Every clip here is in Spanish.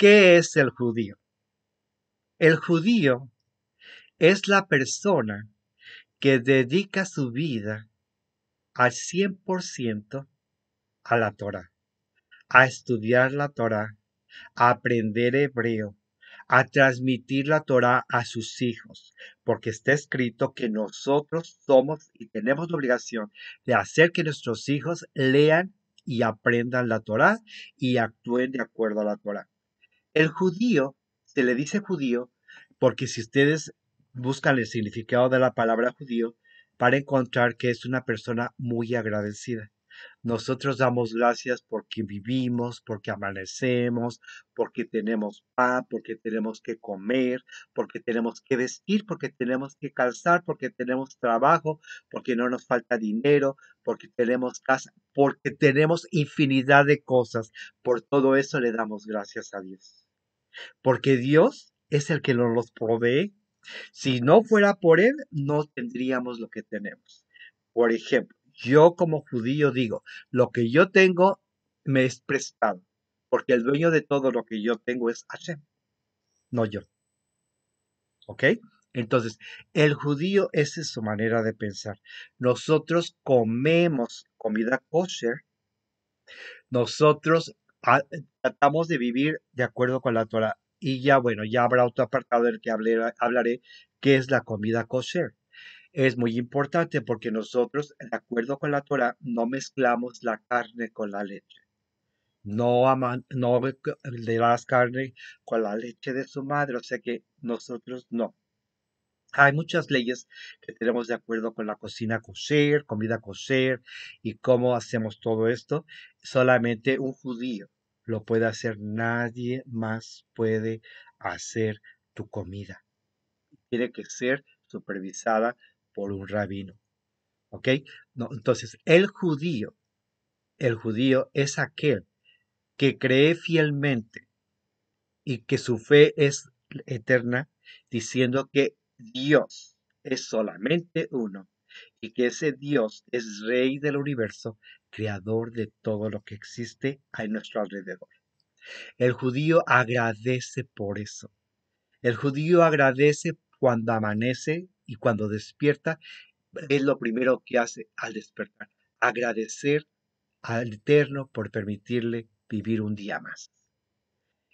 ¿Qué es el judío? El judío es la persona que dedica su vida al 100% a la Torah, a estudiar la Torah, a aprender hebreo, a transmitir la Torah a sus hijos, porque está escrito que nosotros somos y tenemos la obligación de hacer que nuestros hijos lean y aprendan la Torah y actúen de acuerdo a la Torah. El judío se le dice judío porque si ustedes buscan el significado de la palabra judío, para encontrar que es una persona muy agradecida. Nosotros damos gracias porque vivimos, porque amanecemos, porque tenemos pan, porque tenemos que comer, porque tenemos que vestir, porque tenemos que calzar, porque tenemos trabajo, porque no nos falta dinero, porque tenemos casa, porque tenemos infinidad de cosas. Por todo eso le damos gracias a Dios. Porque Dios es el que nos los provee. Si no fuera por Él, no tendríamos lo que tenemos. Por ejemplo, yo como judío digo, lo que yo tengo me es prestado, porque el dueño de todo lo que yo tengo es Hashem, no yo. ¿Ok? Entonces, el judío esa es su manera de pensar. Nosotros comemos comida kosher, nosotros ah, tratamos de vivir de acuerdo con la Torah. Y ya, bueno, ya habrá otro apartado del que hablaré, hablaré que es la comida kosher es muy importante porque nosotros, de acuerdo con la Torah, no mezclamos la carne con la leche. No, no le das carne con la leche de su madre, o sea que nosotros no. Hay muchas leyes que tenemos de acuerdo con la cocina coser, comida coser, y cómo hacemos todo esto. Solamente un judío lo puede hacer, nadie más puede hacer tu comida. Tiene que ser supervisada por un rabino. ¿Ok? No, entonces, el judío, el judío es aquel que cree fielmente y que su fe es eterna, diciendo que Dios es solamente uno y que ese Dios es rey del universo, creador de todo lo que existe a nuestro alrededor. El judío agradece por eso. El judío agradece cuando amanece y cuando despierta, es lo primero que hace al despertar, agradecer al Eterno por permitirle vivir un día más.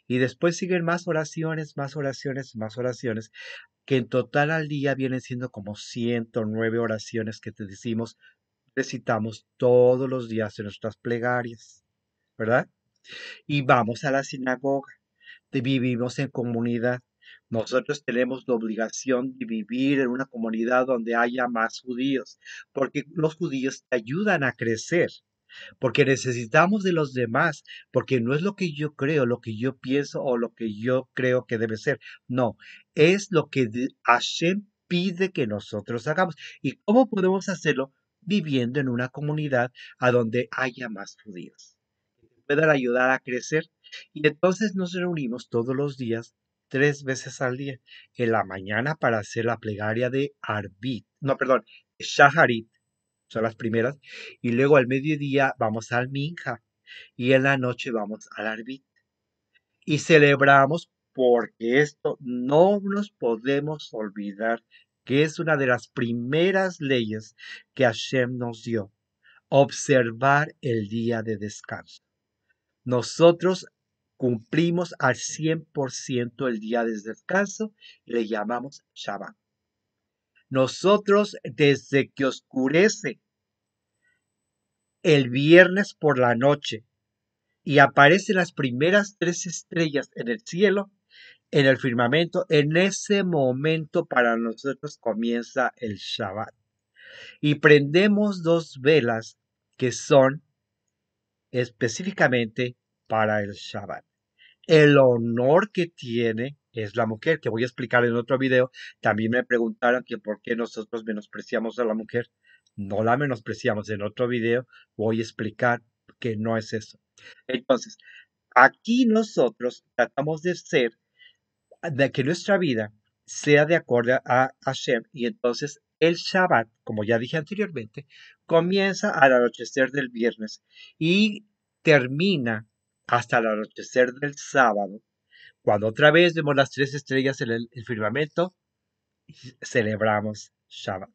Y después siguen más oraciones, más oraciones, más oraciones, que en total al día vienen siendo como 109 oraciones que te decimos, recitamos todos los días en nuestras plegarias, ¿verdad? Y vamos a la sinagoga, vivimos en comunidad, nosotros tenemos la obligación de vivir en una comunidad donde haya más judíos, porque los judíos te ayudan a crecer, porque necesitamos de los demás, porque no es lo que yo creo, lo que yo pienso o lo que yo creo que debe ser. No, es lo que Hashem pide que nosotros hagamos. ¿Y cómo podemos hacerlo? Viviendo en una comunidad a donde haya más judíos, que puedan ayudar a crecer. Y entonces nos reunimos todos los días tres veces al día, en la mañana para hacer la plegaria de Arbit, no, perdón, Shaharit, son las primeras, y luego al mediodía vamos al Minja, y en la noche vamos al Arbit. Y celebramos porque esto no nos podemos olvidar que es una de las primeras leyes que Hashem nos dio, observar el día de descanso. Nosotros cumplimos al 100% el día de descanso le llamamos Shabbat. Nosotros desde que oscurece el viernes por la noche y aparecen las primeras tres estrellas en el cielo, en el firmamento, en ese momento para nosotros comienza el Shabbat. Y prendemos dos velas que son específicamente para el Shabbat el honor que tiene es la mujer, que voy a explicar en otro video. También me preguntaron que por qué nosotros menospreciamos a la mujer. No la menospreciamos. En otro video voy a explicar que no es eso. Entonces, aquí nosotros tratamos de ser, de que nuestra vida sea de acuerdo a Hashem. Y entonces el Shabbat, como ya dije anteriormente, comienza al anochecer del viernes y termina hasta el anochecer del sábado, cuando otra vez vemos las tres estrellas en el, firmamento celebramos Shabbat.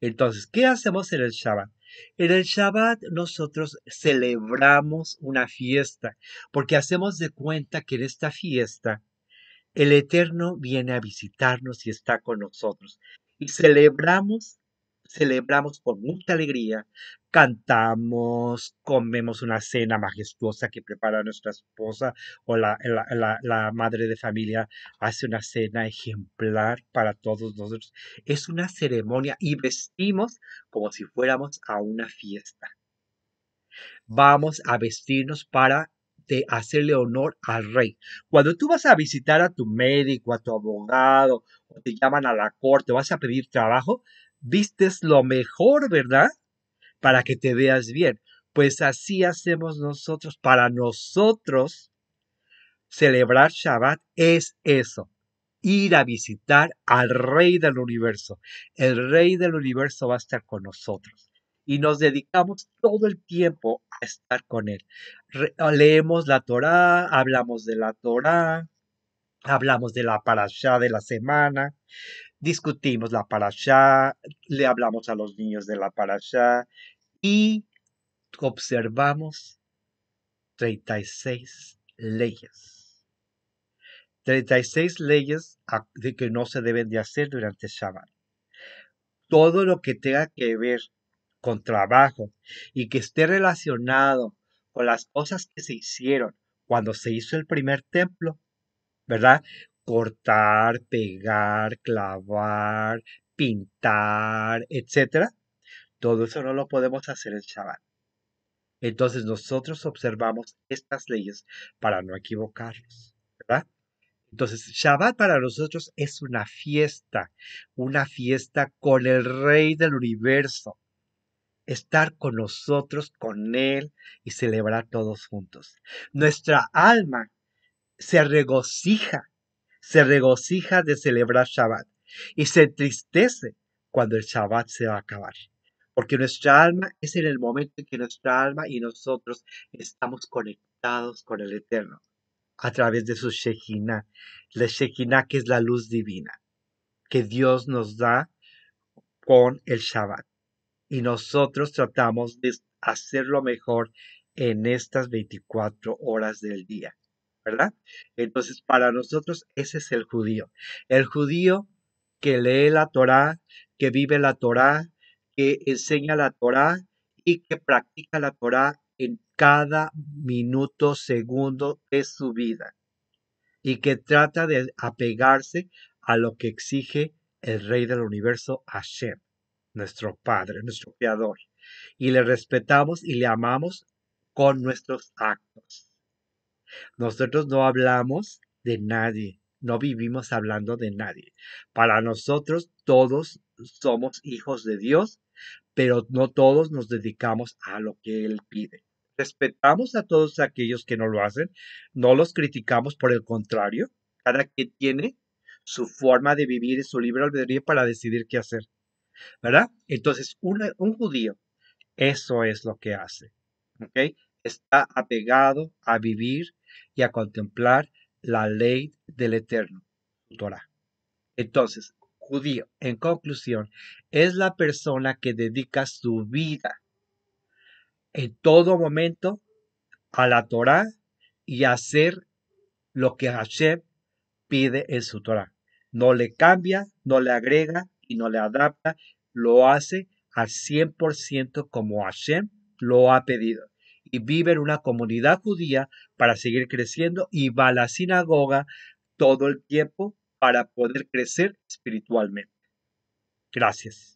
Entonces, ¿qué hacemos en el Shabbat? En el Shabbat nosotros celebramos una fiesta, porque hacemos de cuenta que en esta fiesta el Eterno viene a visitarnos y está con nosotros. Y celebramos, celebramos con mucha alegría cantamos, comemos una cena majestuosa que prepara nuestra esposa o la, madre de familia hace una cena ejemplar para todos nosotros. Es una ceremonia y vestimos como si fuéramos a una fiesta. Vamos a vestirnos para de hacerle honor al rey. Cuando tú vas a visitar a tu médico, a tu abogado, o te llaman a la corte, vas a pedir trabajo, vistes lo mejor, ¿verdad? para que te veas bien. Pues así hacemos nosotros. Para nosotros, celebrar Shabbat es eso, ir a visitar al Rey del Universo. El Rey del Universo va a estar con nosotros y nos dedicamos todo el tiempo a estar con Él. Ah, leemos la Torá, hablamos de la Torá, hablamos de la parashá de la semana, discutimos la parashá, le hablamos a los niños de la parashá, y observamos 36 leyes. 36 leyes de que no se deben de hacer durante Shabbat. Todo lo que tenga que ver con trabajo y que esté relacionado con las cosas que se hicieron cuando se hizo el primer templo, ¿verdad? Cortar, pegar, clavar, pintar, etcétera, todo eso no lo podemos hacer en Shabbat. Entonces nosotros observamos estas leyes para no equivocarnos, ¿verdad? Entonces, Shabbat para nosotros es una fiesta, una fiesta con el Rey del Universo. Estar con nosotros, con Él y celebrar todos juntos. Nuestra alma se regocija, se regocija de celebrar Shabbat y se entristece cuando el Shabbat se va a acabar porque nuestra alma es en el momento en que nuestra alma y nosotros estamos conectados con el Eterno a través de su Shekinah, la Shekinah que es la luz divina que Dios nos da con el Shabbat. Y nosotros tratamos de hacerlo mejor en estas 24 horas del día, ¿verdad? Entonces, para nosotros ese es el judío. El judío que lee la Torá, que vive la Torá, que enseña la Torá y que practica la Torah en cada minuto, segundo de su vida y que trata de apegarse a lo que exige el Rey del Universo, Hashem, nuestro Padre, nuestro Creador. Y le respetamos y le amamos con nuestros actos. Nosotros no hablamos de nadie, no vivimos hablando de nadie. Para nosotros todos somos hijos de Dios pero no todos nos dedicamos a lo que Él pide. Respetamos a todos aquellos que no lo hacen, no los criticamos, por el contrario, cada quien tiene su forma de vivir y su libre albedrío para decidir qué hacer, ¿verdad? Entonces, un judío, eso es lo que hace, ¿ok? Está apegado a vivir y a contemplar la ley del Eterno, Entonces, judío. En conclusión, es la persona que dedica su vida en todo momento a la Torah y a hacer lo que Hashem pide en su Torah. No le cambia, no le agrega y no le adapta, lo hace al 100% como Hashem lo ha pedido. Y vive en una comunidad judía para seguir creciendo y va a la sinagoga todo el tiempo para poder crecer espiritualmente. Gracias.